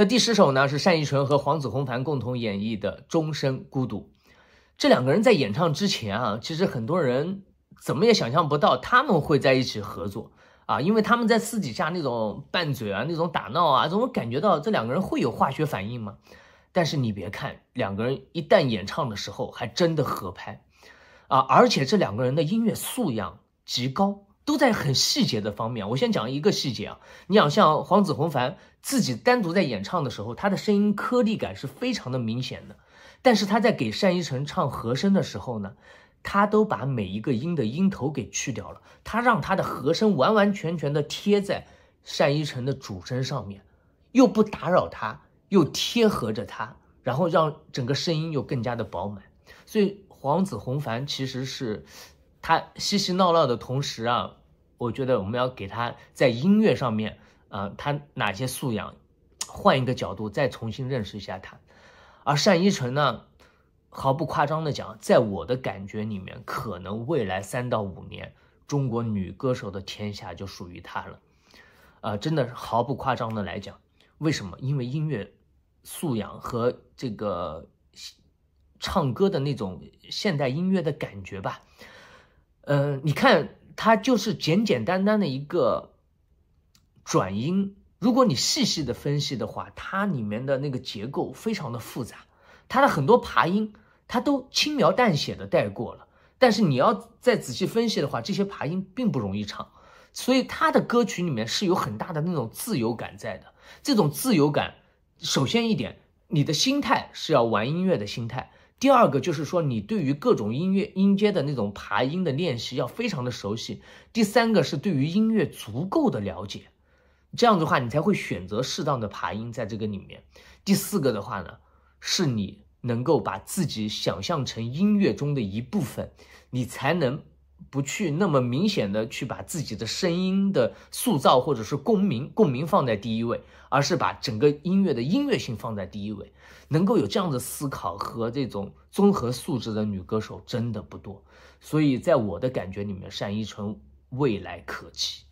那第十首呢是单依纯和黄子弘凡共同演绎的《终身孤独》。这两个人在演唱之前啊，其实很多人怎么也想象不到他们会在一起合作啊，因为他们在私底下那种拌嘴啊、那种打闹啊，总感觉到这两个人会有化学反应吗？但是你别看两个人一旦演唱的时候，还真的合拍啊，而且这两个人的音乐素养极高。都在很细节的方面，我先讲一个细节啊。你想，像黄子弘凡自己单独在演唱的时候，他的声音颗粒感是非常的明显的。但是他在给单依纯唱和声的时候呢，他都把每一个音的音头给去掉了，他让他的和声完完全全的贴在单依纯的主声上面，又不打扰他，又贴合着他，然后让整个声音又更加的饱满。所以黄子弘凡其实是他嬉嬉闹闹的同时啊。我觉得我们要给他在音乐上面，啊，他哪些素养，换一个角度再重新认识一下他。而单依纯呢，毫不夸张的讲，在我的感觉里面，可能未来三到五年，中国女歌手的天下就属于她了。啊，真的毫不夸张的来讲，为什么？因为音乐素养和这个唱歌的那种现代音乐的感觉吧。嗯，你看。它就是简简单单的一个转音，如果你细细的分析的话，它里面的那个结构非常的复杂，它的很多爬音，它都轻描淡写的带过了。但是你要再仔细分析的话，这些爬音并不容易唱，所以他的歌曲里面是有很大的那种自由感在的。这种自由感，首先一点，你的心态是要玩音乐的心态。第二个就是说，你对于各种音乐音阶的那种爬音的练习要非常的熟悉。第三个是对于音乐足够的了解，这样的话你才会选择适当的爬音在这个里面。第四个的话呢，是你能够把自己想象成音乐中的一部分，你才能。不去那么明显的去把自己的声音的塑造或者是共鸣共鸣放在第一位，而是把整个音乐的音乐性放在第一位，能够有这样的思考和这种综合素质的女歌手真的不多，所以在我的感觉里面，单依纯未来可期。